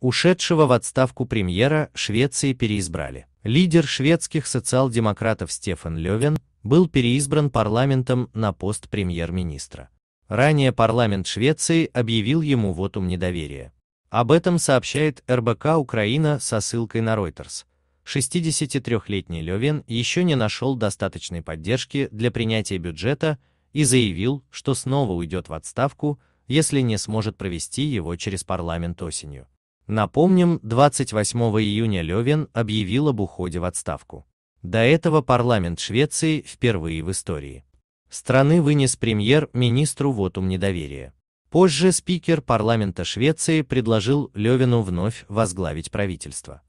Ушедшего в отставку премьера Швеции переизбрали. Лидер шведских социал-демократов Стефан Левен был переизбран парламентом на пост премьер-министра. Ранее парламент Швеции объявил ему вотум недоверия. Об этом сообщает РБК Украина со ссылкой на Reuters. 63-летний Левен еще не нашел достаточной поддержки для принятия бюджета и заявил, что снова уйдет в отставку, если не сможет провести его через парламент осенью. Напомним, 28 июня Левин объявил об уходе в отставку. До этого парламент Швеции впервые в истории. Страны вынес премьер-министру вотум недоверия. Позже спикер парламента Швеции предложил Левину вновь возглавить правительство.